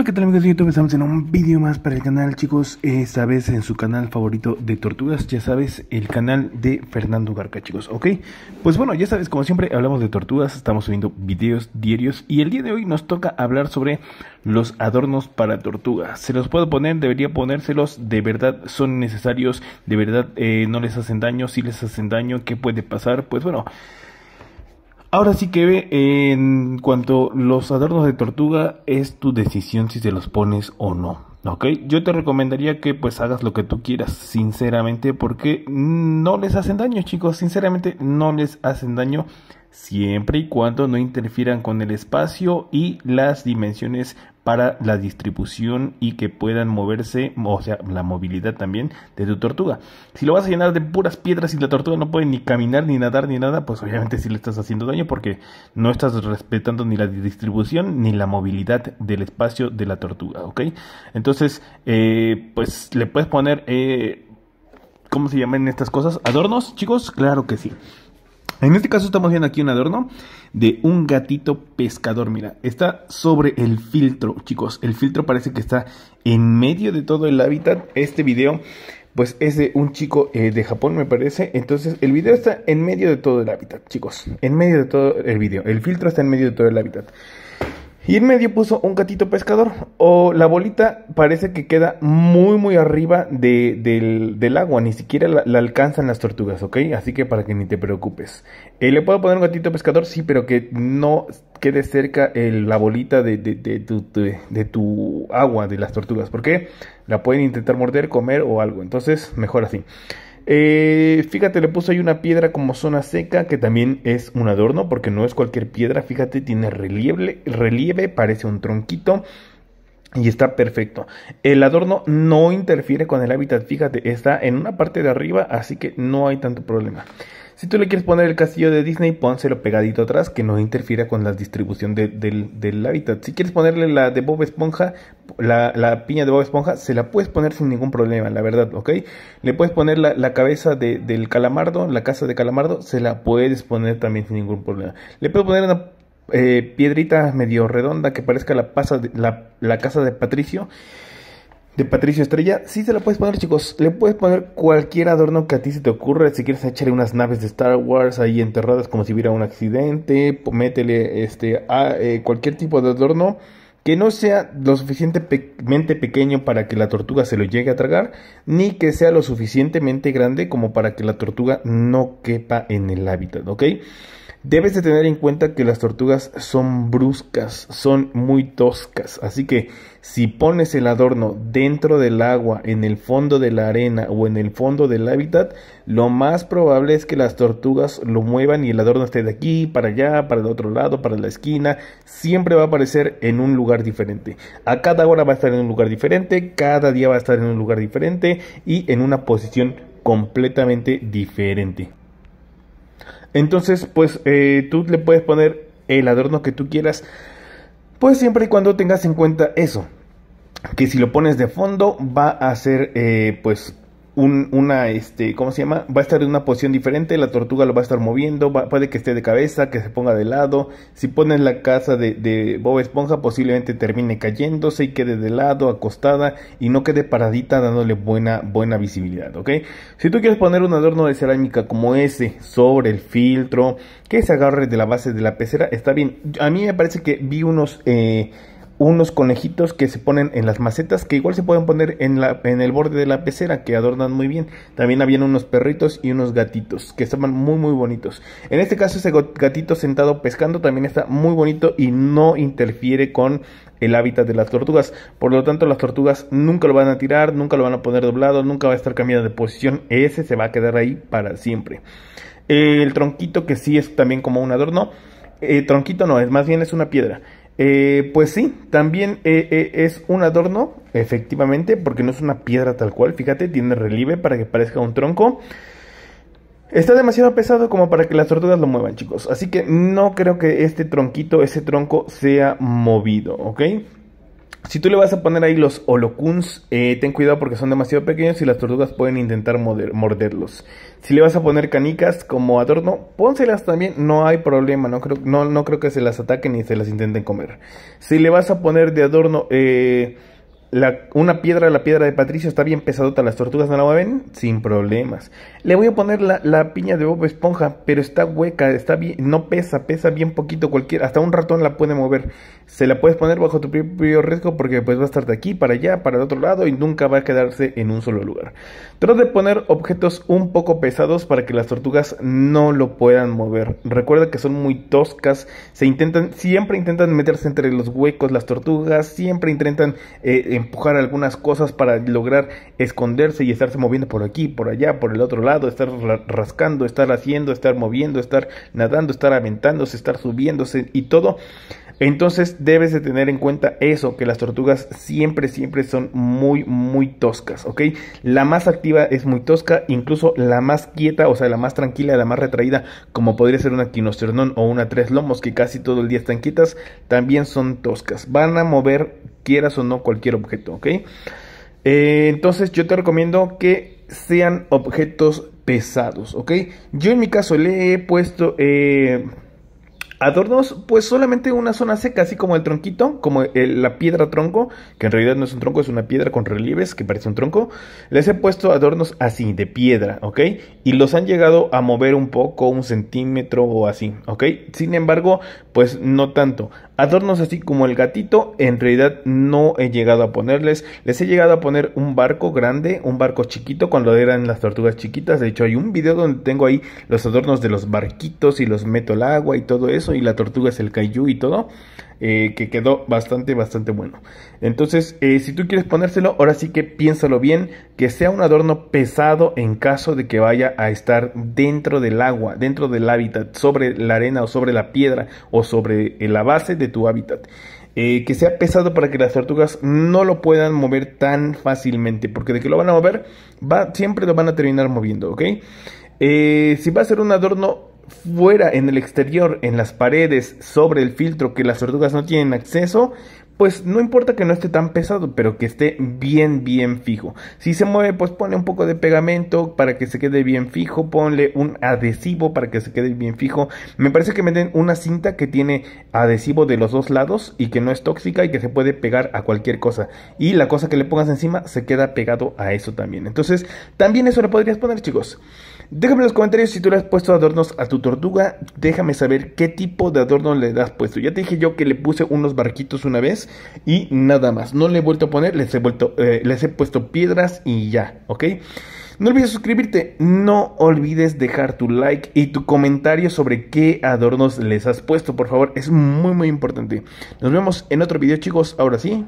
Hola, ¿qué tal amigos de YouTube? Estamos en un vídeo más para el canal, chicos. Eh, esta vez en su canal favorito de tortugas, ya sabes, el canal de Fernando Garca, chicos, ¿ok? Pues bueno, ya sabes, como siempre, hablamos de tortugas, estamos subiendo videos diarios y el día de hoy nos toca hablar sobre los adornos para tortugas. Se los puedo poner, debería ponérselos, de verdad son necesarios, de verdad eh, no les hacen daño, si les hacen daño, ¿qué puede pasar? Pues bueno... Ahora sí que ve, en cuanto los adornos de tortuga, es tu decisión si te los pones o no. ¿Ok? Yo te recomendaría que pues hagas lo que tú quieras, sinceramente, porque no les hacen daño, chicos. Sinceramente, no les hacen daño siempre y cuando no interfieran con el espacio y las dimensiones para la distribución y que puedan moverse, o sea, la movilidad también de tu tortuga. Si lo vas a llenar de puras piedras y la tortuga no puede ni caminar, ni nadar, ni nada, pues obviamente sí le estás haciendo daño porque no estás respetando ni la distribución ni la movilidad del espacio de la tortuga, ¿ok? Entonces, eh, pues le puedes poner... Eh, ¿Cómo se llaman estas cosas? ¿Adornos, chicos? Claro que sí. En este caso estamos viendo aquí un adorno de un gatito pescador, mira, está sobre el filtro, chicos, el filtro parece que está en medio de todo el hábitat, este video pues es de un chico eh, de Japón me parece, entonces el video está en medio de todo el hábitat, chicos, en medio de todo el video, el filtro está en medio de todo el hábitat. Y en medio puso un gatito pescador. O la bolita parece que queda muy, muy arriba del, agua. Ni siquiera la, alcanzan las tortugas, ¿ok? Así que para que ni te preocupes. Eh, ¿Le puedo poner un gatito pescador? Sí, pero que no quede cerca eh, la bolita de, de, de, tu, agua, de las tortugas. Porque la pueden intentar morder, comer o algo. Entonces, mejor así. Eh, fíjate, le puse ahí una piedra como zona seca, que también es un adorno, porque no es cualquier piedra, fíjate, tiene relieve, relieve parece un tronquito. Y está perfecto. El adorno no interfiere con el hábitat, fíjate, está en una parte de arriba, así que no hay tanto problema. Si tú le quieres poner el castillo de Disney, pónselo pegadito atrás, que no interfiera con la distribución del hábitat. Si quieres ponerle la de Bob Esponja, la, la, piña de Bob Esponja, se la puedes poner sin ningún problema, la verdad, ¿ok? Le puedes poner la, la cabeza de, del calamardo, la casa de calamardo, se la puedes poner también sin ningún problema. Le puedes poner una eh, piedrita medio redonda que parezca la, pasa de, la casa de Patricio de Patricio Estrella. Sí se la puedes poner, chicos. Le puedes poner cualquier adorno que a ti se te ocurra. Si quieres echarle unas naves de Star Wars ahí enterradas como si hubiera un accidente, métele este, a, eh, cualquier tipo de adorno que no sea lo suficientemente pequeño para que la tortuga se lo llegue a tragar, ni que sea lo suficientemente grande como para que la tortuga no quepa en el hábitat, ¿ok? Debes de tener en cuenta que las tortugas son bruscas, son muy toscas, así que si pones el adorno dentro del agua, en el fondo de la arena o en el fondo del hábitat, lo más probable es que las tortugas lo muevan y el adorno esté de aquí, para allá, para el otro lado, para la esquina, siempre va a aparecer en un lugar diferente. A cada hora va a estar en un lugar diferente, cada día va a estar en un lugar diferente y en una posición completamente diferente. Entonces, pues eh, tú le puedes poner el adorno que tú quieras, pues siempre y cuando tengas en cuenta eso, que si lo pones de fondo va a ser eh, pues una, este, ¿cómo se llama? Va a estar en una posición diferente, la tortuga lo va a estar moviendo, puede que esté de cabeza, que se ponga de lado. Si pones la casa de, de, Bob Esponja, posiblemente termine cayéndose y quede de lado, acostada y no quede paradita dándole buena, buena visibilidad, ¿ok? Si tú quieres poner un adorno de cerámica como ese sobre el filtro, que se agarre de la base de la pecera, está bien. A mí me parece que vi unos... Eh, unos conejitos que se ponen en las macetas, que igual se pueden poner en, la, en el borde de la pecera, que adornan muy bien. También habían unos perritos y unos gatitos, que estaban muy, muy bonitos. En este caso, ese gatito sentado pescando también está muy bonito y no interfiere con el hábitat de las tortugas. Por lo tanto, las tortugas nunca lo van a tirar, nunca lo van a poner doblado, nunca va a estar cambiado de posición. Ese se va a quedar ahí para siempre. El tronquito, que sí es también como un adorno. El eh, tronquito no, es más bien es una piedra eh, pues sí, también eh, eh, es un adorno, efectivamente, porque no es una piedra tal cual, fíjate, tiene relieve para que parezca un tronco. Está demasiado pesado como para que las tortugas lo muevan, chicos. Así que no creo que este tronquito, ese tronco, sea movido, ¿ok? Si tú le vas a poner ahí los holocuns, eh, ten cuidado porque son demasiado pequeños y las tortugas pueden intentar morderlos. Si le vas a poner canicas como adorno, pónselas también, no hay problema, no creo, no, no creo que se las ataquen ni se las intenten comer. Si le vas a poner de adorno eh, una piedra, la piedra de Patricio está bien pesadota, las tortugas no la mueven sin problemas. Le voy a poner la, piña de Bob Esponja, pero está hueca, está bien, no pesa, pesa bien poquito cualquier, hasta un ratón la puede mover. Se la puedes poner bajo tu propio riesgo porque pues va a estar de aquí para allá, para el otro lado y nunca va a quedarse en un solo lugar. Trata de poner objetos un poco pesados para que las tortugas no lo puedan mover. Recuerda que son muy toscas, se intentan, siempre intentan meterse entre los huecos las tortugas, siempre intentan eh, empujar algunas cosas para lograr esconderse y estarse moviendo por aquí, por allá, por el otro lado, estar rascando, estar haciendo, estar moviendo, estar nadando, estar aventándose, estar subiéndose y todo entonces debes de tener en cuenta eso, que las tortugas siempre, siempre son muy, muy toscas, ¿ok? La más activa es muy tosca, incluso la más quieta, o sea, la más tranquila, la más retraída, como podría ser una quinosternón o una tres lomos, que casi todo el día están quietas, también son toscas. Van a mover, quieras o no, cualquier objeto, ¿ok? Eh, entonces yo te recomiendo que sean objetos pesados, ¿ok? Yo en mi caso le he puesto... Eh, Adornos, pues solamente una zona seca, así como el tronquito, como la piedra tronco, que en realidad no es un tronco, es una piedra con relieves que parece un tronco. Les he puesto adornos así, de piedra, ¿ok? Y los han llegado a mover un poco, un centímetro o así, ¿ok? Sin embargo, pues no tanto. Adornos así como el gatito, en realidad no he llegado a ponerles. Les he llegado a poner un barco grande, un barco chiquito, cuando eran las tortugas chiquitas. De hecho, hay un video donde tengo ahí los adornos de los barquitos y los meto al agua y todo eso, y la tortuga es el cayú y todo. Eh, que quedó bastante, bastante bueno. Entonces, eh, si tú quieres ponérselo, ahora sí que piénsalo bien, que sea un adorno pesado en caso de que vaya a estar dentro del agua, dentro del hábitat, sobre la arena o sobre la piedra o sobre eh, la base de tu hábitat. que sea pesado para que las tortugas no lo puedan mover tan fácilmente, porque de que lo van a mover, va, siempre lo van a terminar moviendo, ¿ok? si va a ser un adorno fuera en el exterior, en las paredes, sobre el filtro que las tortugas no tienen acceso, pues no importa que no esté tan pesado, pero que esté bien, bien fijo. Si se mueve, pues pone un poco de pegamento para que se quede bien fijo, ponle un adhesivo para que se quede bien fijo. Me parece que me den una cinta que tiene adhesivo de los dos lados y que no es tóxica y que se puede pegar a cualquier cosa. Y la cosa que le pongas encima se queda pegado a eso también. Entonces, también eso lo podrías poner, chicos. Déjame en los comentarios si tú le has puesto adornos a tu tortuga. Déjame saber qué tipo de adorno le has puesto. Ya te dije yo que le puse unos barquitos una vez y nada más. No le he vuelto a poner, les he, vuelto, eh, les he puesto piedras y ya, ¿ok? No olvides suscribirte, no olvides dejar tu like y tu comentario sobre qué adornos les has puesto, por favor, es muy muy importante. Nos vemos en otro video chicos, ahora sí,